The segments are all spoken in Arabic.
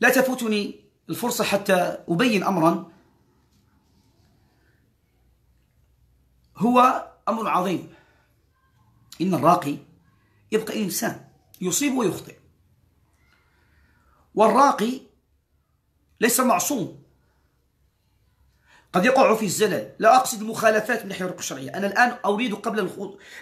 لا تفوتني الفرصة حتى أبين أمرا هو أمر عظيم إن الراقي يبقى إنسان يصيب ويخطئ والراقي ليس معصوم قد يقع في الزلل لا أقصد مخالفات من ناحية الشرعية أنا الآن أريد قبل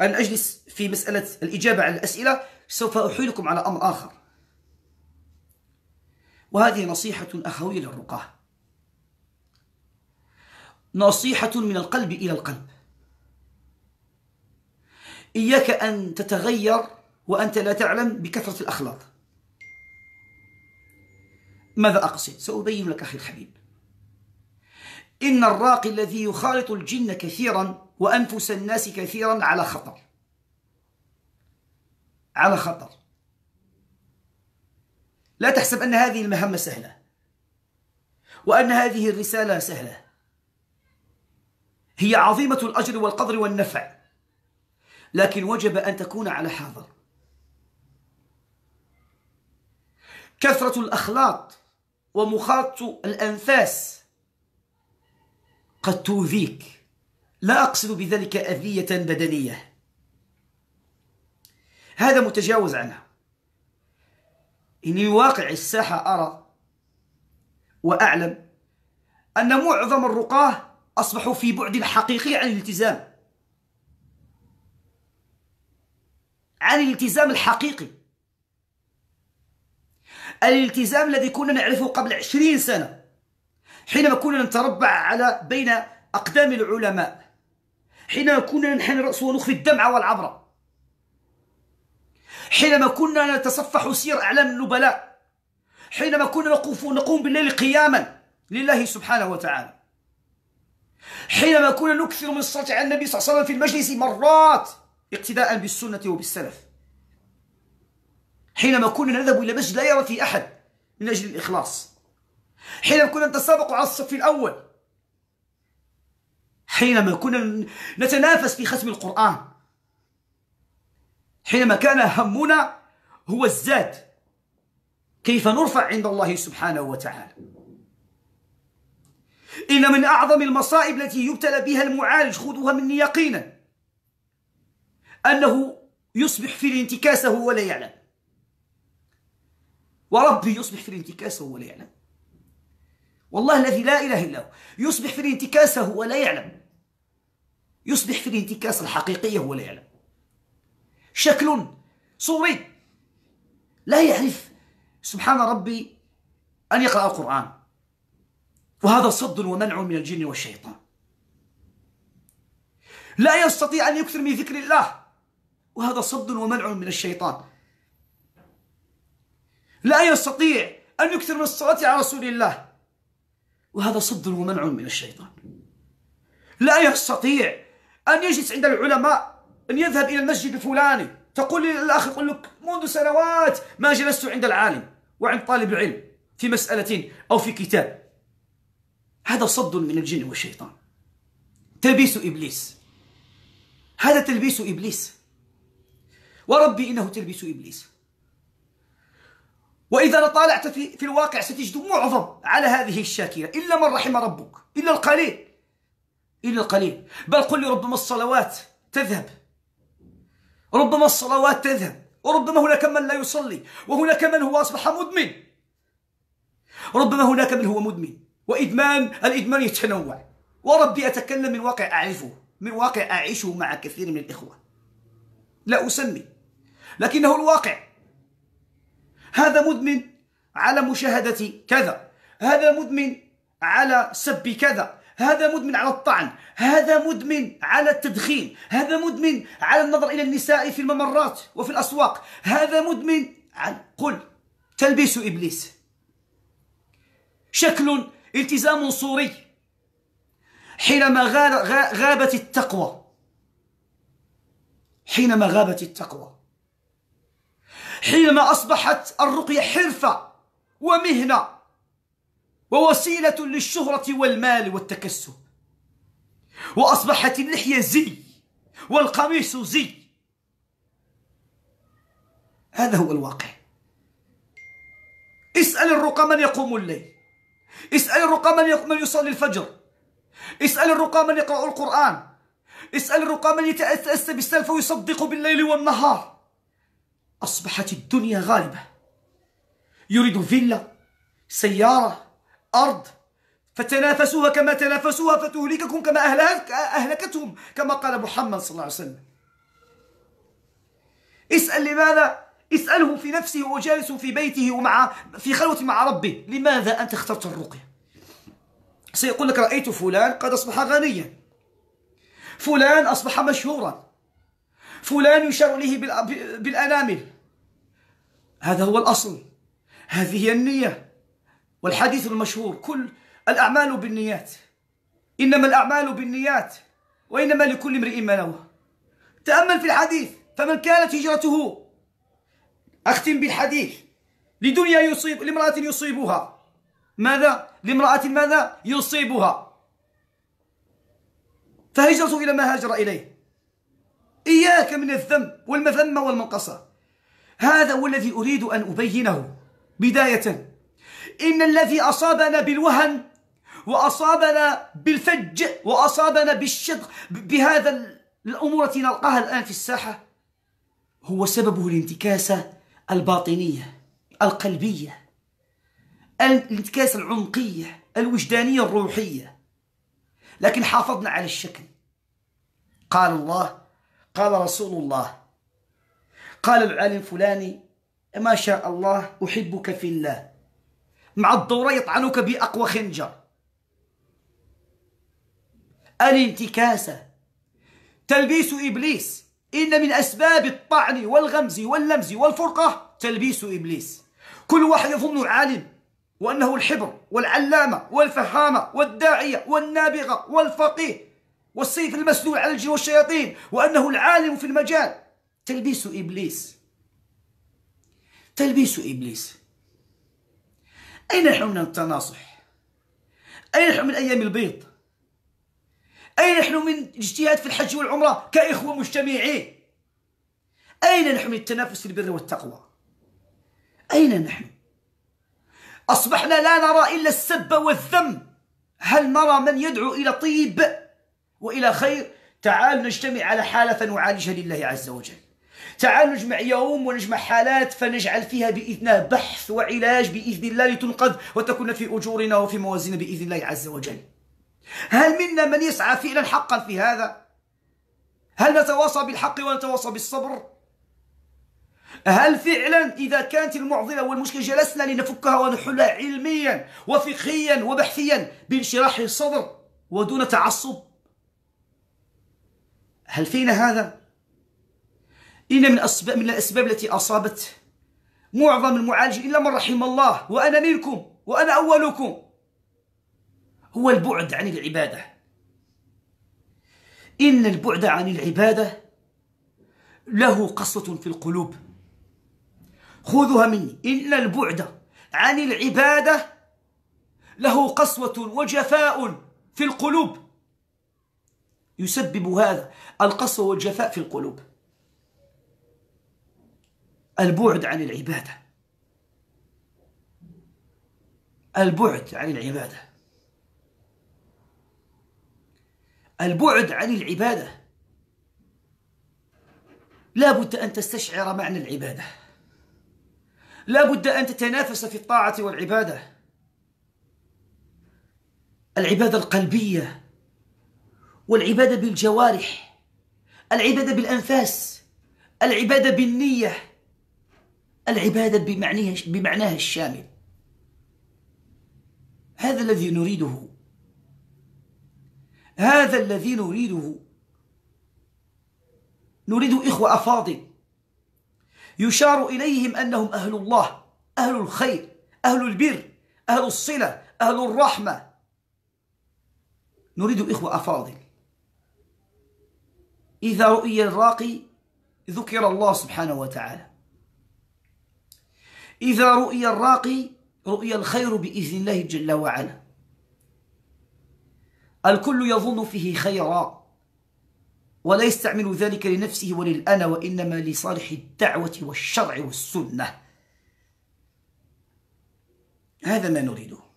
أن أجلس في مسألة الإجابة على الأسئلة سوف أحيلكم على أمر آخر وهذه نصيحة أخوية للرقاه نصيحة من القلب إلى القلب إياك أن تتغير وأنت لا تعلم بكثرة الأخلاط ماذا أقصد؟ سأبين لك أخي الحبيب إن الراقي الذي يخالط الجن كثيرا وأنفس الناس كثيرا على خطر على خطر لا تحسب أن هذه المهمة سهلة وأن هذه الرسالة سهلة هي عظيمة الأجر والقدر والنفع لكن وجب أن تكون على حاضر كثرة الأخلاط ومخاط الأنفاس قد تؤذيك لا أقصد بذلك أذية بدنية هذا متجاوز عنه إني واقع الساحة أرى وأعلم أن معظم الرقاه أصبحوا في بعد حقيقي عن الالتزام عن الالتزام الحقيقي الالتزام الذي كنا نعرفه قبل عشرين سنة حينما كنا نتربع على بين أقدام العلماء حينما كنا ننحن رأس ونخفي الدمعة والعبرة حينما كنا نتصفح سير أعلام النبلاء حينما كنا نقوم بالليل قياما لله سبحانه وتعالى حينما كنا نكثر من الصلاة على النبي صلى الله عليه وسلم في المجلس مرات اقتداء بالسنة وبالسلف حينما كنا نذهب إلى مسجد لا يرى فيه أحد من أجل الإخلاص حينما كنا نتسابق على الصف الأول حينما كنا نتنافس في ختم القرآن حينما كان همنا هو الزاد كيف نرفع عند الله سبحانه وتعالى إن من أعظم المصائب التي يبتلى بها المعالج خذوها مني يقينا أنه يصبح في الانتكاسة هو لا يعلم وربي يصبح في الانتكاسة وهو لا يعلم والله الذي لا إله إلا هو يصبح في الانتكاسة وهو لا يعلم يصبح في الانتكاسة الحقيقية وهو لا يعلم شكل صوري لا يعرف سبحان ربي أن يقرأ القرآن وهذا صد ومنع من الجن والشيطان لا يستطيع أن يكثر من ذكر الله وهذا صد ومنع من الشيطان لا يستطيع أن يكثر من الصلاة على رسول الله وهذا صد ومنع من الشيطان لا يستطيع أن يجلس عند العلماء أن يذهب إلى المسجد الفلاني تقول الأخ يقول لك منذ سنوات ما جلست عند العالم وعند طالب العلم في مسألة أو في كتاب هذا صد من الجن والشيطان تلبيس إبليس هذا تلبيس إبليس وربي إنه تلبيس إبليس وإذا طالعت في, في الواقع ستجد معظم على هذه الشاكلة إلا من رحم ربك إلا القليل إلا القليل بل قل لربما الصلوات تذهب ربما الصلوات تذهب وربما هناك من لا يصلي وهناك من هو أصبح مدمن ربما هناك من هو مدمن وإدمان الإدمان يتنوع وربي أتكلم من واقع أعرفه من واقع أعيشه مع كثير من الإخوة لا أسمي لكنه الواقع هذا مدمن على مشاهدة كذا هذا مدمن على سب كذا هذا مدمن على الطعن هذا مدمن على التدخين هذا مدمن على النظر إلى النساء في الممرات وفي الأسواق هذا مدمن على قل تلبيس إبليس شكل التزام صوري حينما غابت التقوى حينما غابت التقوى حينما أصبحت الرقية حرفة ومهنة ووسيلة للشهرة والمال والتكسب وأصبحت اللحية زي والقميص زي هذا هو الواقع اسأل الرقى من يقوم الليل اسأل الرقى من يصلي الفجر اسأل الرقى من يقرأ القرآن اسأل الرقى من يتأسس بالسلف ويصدق بالليل والنهار أصبحت الدنيا غالبة يريد فيلا سيارة أرض فتنافسوها كما تنافسوها فتهلككم كما أهلكتهم كما قال محمد صلى الله عليه وسلم اسأل لماذا اسأله في نفسه وهو جالس في بيته ومع في خلوة مع ربه لماذا أنت اخترت الرقية سيقول لك رأيت فلان قد أصبح غنيا فلان أصبح مشهورا فلان يشار إليه بالأنامل هذا هو الأصل هذه هي النية والحديث المشهور كل الأعمال بالنيات إنما الأعمال بالنيات وإنما لكل امرئ ما نوى تأمل في الحديث فمن كانت هجرته أختم بالحديث لدنيا يصيب لامرأة يصيبها ماذا لامرأة ماذا يصيبها فهجرته إلى ما هاجر إليه إياك من الذنب والمذمة والمنقصة هذا هو الذي أريد أن أبينه بداية إن الذي أصابنا بالوهن وأصابنا بالفج وأصابنا بالشق بهذا الأمور التي نلقاها الآن في الساحة هو سببه الانتكاسة الباطنية القلبية الانتكاسة العمقية الوجدانية الروحية لكن حافظنا على الشكل قال الله قال رسول الله قال العالم فلاني ما شاء الله أحبك في الله مع الدورة يطعنك بأقوى خنجر الانتكاسة تلبيس إبليس إن من أسباب الطعن والغمز واللمز والفرقة تلبيس إبليس كل واحد يظن عالم وأنه الحبر والعلامة والفهامة والداعية والنابغة والفقيه والسيف المسلول على الجن والشياطين وأنه العالم في المجال تلبيس إبليس تلبيس إبليس أين نحن من التناصح؟ أين نحن من أيام البيض؟ أين نحن من الاجتهاد في الحج والعمرة كإخوة مجتمعين؟ أين نحن من التنافس في البر والتقوى؟ أين نحن؟ أصبحنا لا نرى إلا السب والذم هل نرى من يدعو إلى طيب وإلى خير؟ تعال نجتمع على حالة فنعالجها لله عز وجل تعالوا نجمع يوم ونجمع حالات فنجعل فيها بإذنه بحث وعلاج بإذن الله لتنقذ وتكون في أجورنا وفي موازين بإذن الله عز وجل هل منا من يسعى فعلا حقا في هذا؟ هل نتواصى بالحق ونتواصى بالصبر؟ هل فعلا إذا كانت المعضلة والمشكلة جلسنا لنفكها ونحلها علميا وفقهيا وبحثيا بانشراح الصدر ودون تعصب؟ هل فينا هذا؟ إن من أسباب من الأسباب التي أصابت معظم المعالجين إلا من رحم الله وأنا منكم وأنا أولكم هو البعد عن العبادة إن البعد عن العبادة له قصة في القلوب خذوها مني إن البعد عن العبادة له قسوة وجفاء في القلوب يسبب هذا القسوة والجفاء في القلوب البعد عن العبادة البعد عن العبادة البعد عن العبادة لا بد أن تستشعر معنى العبادة لا بد أن تتنافس في الطاعة والعبادة العبادة القلبية والعبادة بالجوارح العبادة بالأنفاس العبادة بالنية العبادة بمعنيها بمعناها الشامل هذا الذي نريده هذا الذي نريده نريد إخوة أفاضل يشار إليهم أنهم أهل الله أهل الخير أهل البر أهل الصلة أهل الرحمة نريد إخوة أفاضل إذا رؤي الراقي ذكر الله سبحانه وتعالى إذا رؤي الراقي رؤي الخير بإذن الله جل وعلا الكل يظن فيه خيرا ولا يستعمل ذلك لنفسه وللأنا وإنما لصالح الدعوة والشرع والسنة هذا ما نريده